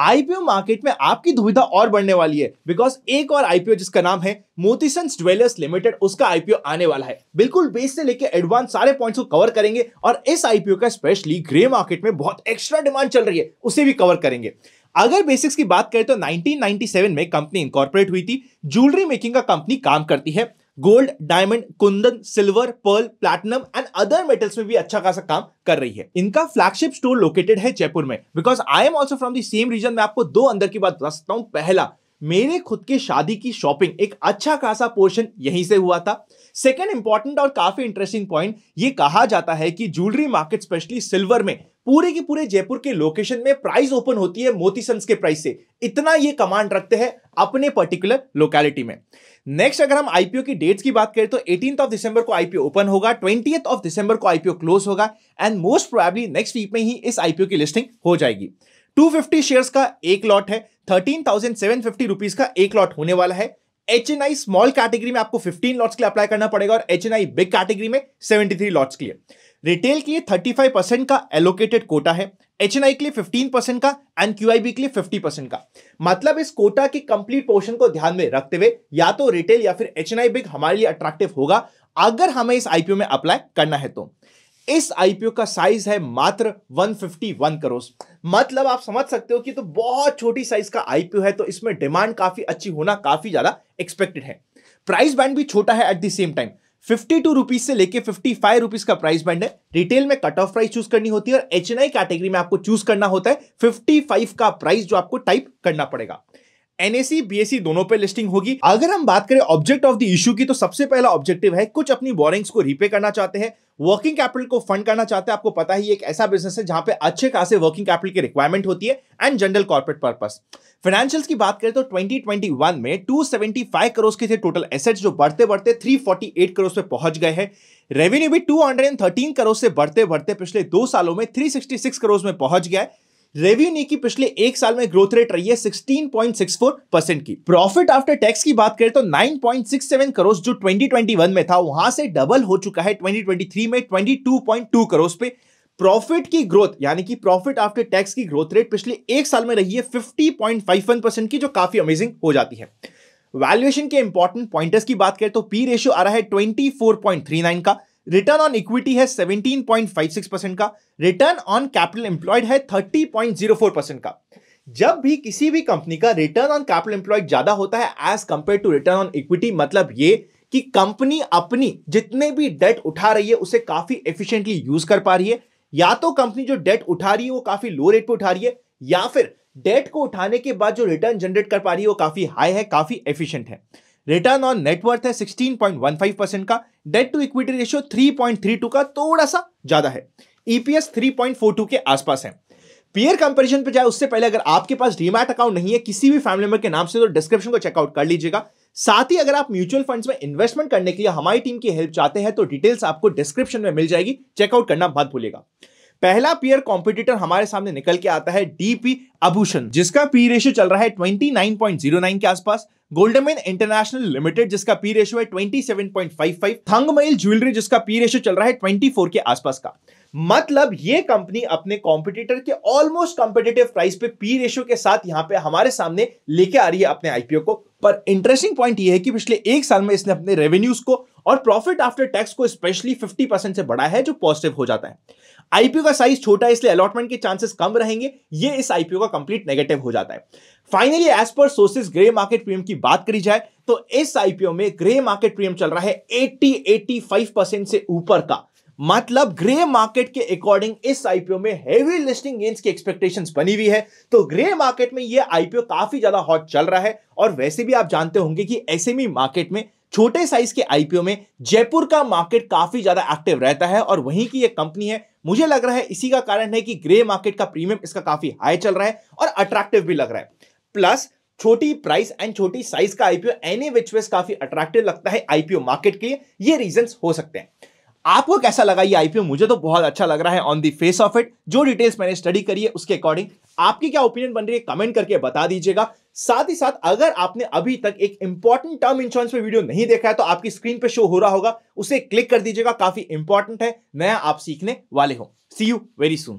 IPO market में आपकी दुविधा और बढ़ने वाली है बिकॉज एक और आईपीओ जिसका नाम है मोतीसंस ज्वेलर्स लिमिटेड उसका आईपीओ आने वाला है बिल्कुल बेस से लेके एडवांस सारे पॉइंट्स को कवर करेंगे और इस आईपीओ का स्पेशली ग्रे मार्केट में बहुत एक्स्ट्रा डिमांड चल रही है उसे भी कवर करेंगे अगर बेसिक्स की बात करें तो 1997 में कंपनी इंकॉर्पोरेट हुई थी ज्वेलरी मेकिंग का कंपनी काम करती है gold diamond kundan silver pearl platinum and other metals में भी अच्छा खासा काम कर रही है इनका फ्लैगशिप स्टोर लोकेटेड है जयपुर में because I am also from the same region मैं आपको दो अंदर की बात बता सकता हूं पहला मेरे खुद के शादी की शॉपिंग एक अच्छा खासा पोर्शन यहीं से हुआ था सेकेंड इंपॉर्टेंट और काफी इंटरेस्टिंग पॉइंट ये कहा जाता है कि ज्वेलरी मार्केट स्पेशली सिल्वर में पूरे के पूरे जयपुर के लोकेशन में प्राइस ओपन होती है मोती सन्स के प्राइस से इतना ये कमांड रखते हैं अपने पर्टिकुलर लोकेलिटी में नेक्स्ट अगर हम आईपीओ की डेट्स की बात करें तो एटीन ऑफ दिसंबर को आईपीओ ओपन होगा ट्वेंटी ऑफ दिसंबर को आईपीओ क्लोज होगा and most probably next week में ही इस आईपीओ की लिस्टिंग हो जाएगी 250 शेयर्स का एक लॉट है thirteen thousand seven fifty rupees का एक लॉट होने वाला है H N I small category में आपको 15 लॉट्स के लिए अप्लाई करना पड़ेगा और H N I big category में 73 लॉट्स के लिए रिटेल के लिए 35 परसेंट का एलोकेटेड कोटा है एच एन आई के लिए 15 परसेंट का एंड क्यू आई बी के लिए 50 परसेंट का मतलब इस कोटा के कंप्लीट पोर्शन को ध्यान में रखते हुए या तो रिटेल या फिर एच एन आई बिग हमारे लिए अट्रैक्टिव होगा अगर हमें इस आईपीओ में अप्लाई करना है तो इस आईपीओ का साइज है मात्र 151 करोड़ मतलब आप समझ सकते हो कि तो बहुत छोटी साइज का आईपीओ है तो इसमें डिमांड काफी अच्छी होना काफी ज्यादा एक्सपेक्टेड है प्राइस बैंड भी छोटा है at the same time fifty two rupees से लेके फिफ्टी फाइव रुपीज का प्राइस बैंड है रिटेल में कट ऑफ प्राइस चूज करनी होती है और एच कैटेगरी में आपको चूज करना होता है फिफ्टी फाइव का प्राइस जो आपको टाइप करना पड़ेगा एनएसी बीएससी दोनों पे लिस्टिंग होगी अगर हम बात करें ऑब्जेक्ट ऑफ द इशू की तो सबसे पहला ऑब्जेक्टिव है कुछ अपनी बोरिंग्स को रिपे करना चाहते हैं वर्किंग कैपिटल को फंड करना चाहते हैं आपको पता ही एक ऐसा बिजनेस है जहां पे अच्छे खासे वर्किंग कैपिटल की रिक्वायरमेंट होती है and general corporate purpose financials की बात करें तो 2021 में 275 करोड़ के थे टोटल एसेट्स जो बढ़ते बढ़ते 348 करोड़ पे पहुंच गए हैं रेवेन्यू भी 213 करोड़ से बढ़ते बढ़ते पिछले दो सालों में 366 करोड़ में पहुंच गया है रेवेन्यू की पिछले एक साल में ग्रोथ रेट रही है 16.64 परसेंट की प्रॉफिट आफ्टर टैक्स की बात करें तो 9.67 करोड़ जो 2021 में था वहां से डबल हो चुका है 2023 में 22.2 करोड़ पे प्रॉफिट की ग्रोथ यानी कि प्रॉफिट आफ्टर टैक्स की ग्रोथ रेट पिछले एक साल में रही है 50.51 परसेंट की जो काफी अमेजिंग हो जाती है वैल्यूएशन के इंपॉर्टेंट पॉइंटर्स की बात करें तो पी रेशियो आ रहा है 24.39 का रिटर्न ऑन इक्विटी है 17.56 परसेंट का रिटर्न ऑन कैपिटल एम्प्लॉयड है 30.04 परसेंट का जब भी किसी भी कंपनी का रिटर्न ऑन कैपिटल एम्प्लॉयड ज्यादा होता है as compare to return on equity मतलब ये कि कंपनी अपनी जितने भी डेट उठा रही है उसे काफी एफिशिएंटली यूज कर पा रही है या तो कंपनी जो डेट उठा रही है वो काफी लो रेट पे उठा रही है या फिर डेट को उठाने के बाद जो रिटर्न जनरेट कर पा रही है वो काफी हाई है काफी एफिशिएंट है रिटर्न ऑन नेटवर्थ है 16.15 परसेंट का डेट टू इक्विटी रेशियो 3.32 का थोड़ा सा ज्यादा है ईपीएस e 3.42 के आसपास है पीयर कंपैरिजन पे जाए उससे पहले अगर आपके पास डीमैट अकाउंट नहीं है किसी भी फैमिली मेंबर के नाम से तो डिस्क्रिप्शन को चेकआउट कर लीजिएगा साथ ही अगर आप म्यूचुअल फंड्स में इन्वेस्टमेंट करने के लिए हमारी टीम की हेल्प चाहते हैं तो डिटेल्स आपको डिस्क्रिप्शन में मिल जाएगी चेकआउट करना मत भूलिएगा पहला पीयर कॉम्पिटिटर हमारे सामने निकल के आता है डीपी अभूषण जिसका पी रेशियो चल रहा है twenty nine point zero nine के आसपास गोल्डमेन इंटरनेशनल लिमिटेड जिसका पी रेशियो है twenty seven point five 27.55 Thangamayil jewellery जिसका पी रेशियो चल रहा है ट्वेंटी फोर के आसपास का मतलब ये कंपनी अपने कॉम्पिटिटर के ऑलमोस्ट कॉम्पिटेटिव प्राइस पे पी रेशियो के साथ यहां पे हमारे सामने लेके आ रही है अपने आईपीओ को पर इंटरेस्टिंग पॉइंट ये है कि पिछले एक साल में इसने अपने रेवेन्यूज को और प्रॉफिट आफ्टर टैक्स को स्पेशली 50 परसेंट से बड़ा है जो पॉजिटिव हो जाता है आईपीओ का साइज छोटा है इसलिए अलॉटमेंट के चांसेस कम रहेंगे ये इस आईपीओ का कंप्लीट नेगेटिव हो जाता है finally as per sources grey market premium की बात करी जाए तो इस आईपीओ में ग्रे मार्केट प्रीमियम चल रहा है 80 85 परसेंट से ऊपर का मतलब ग्रे मार्केट के अकॉर्डिंग इस आईपीओ में हेवी लिस्टिंग गेन्स की एक्सपेक्टेशन बनी हुई है तो ग्रे मार्केट में यह आईपीओ काफी ज्यादा हॉट चल रहा है और वैसे भी आप जानते होंगे कि एसएमई मार्केट e में छोटे साइज के आईपीओ में जयपुर का मार्केट काफी ज्यादा एक्टिव रहता है और वहीं की यह कंपनी है मुझे लग रहा है इसी का कारण है कि ग्रे मार्केट का प्रीमियम इसका काफी हाई चल रहा है और अट्रैक्टिव भी लग रहा है प्लस छोटी प्राइस एंड छोटी साइज का आईपीओ एनी विच वेस काफी अट्रैक्टिव लगता है आईपीओ मार्केट के लिए ये रीजन हो सकते हैं आपको कैसा लगा ये आईपीओ मुझे तो बहुत अच्छा लग रहा है on the face of it जो डिटेल्स मैंने स्टडी करी है उसके अकॉर्डिंग आपकी क्या ओपिनियन बन रही है कमेंट करके बता दीजिएगा साथ ही साथ अगर आपने अभी तक एक इंपॉर्टेंट टर्म इंश्योरेंस पे वीडियो नहीं देखा है तो आपकी स्क्रीन पे शो हो रहा होगा उसे क्लिक कर दीजिएगा काफी इंपॉर्टेंट है नया आप सीखने वाले हो सी यू वेरी सुन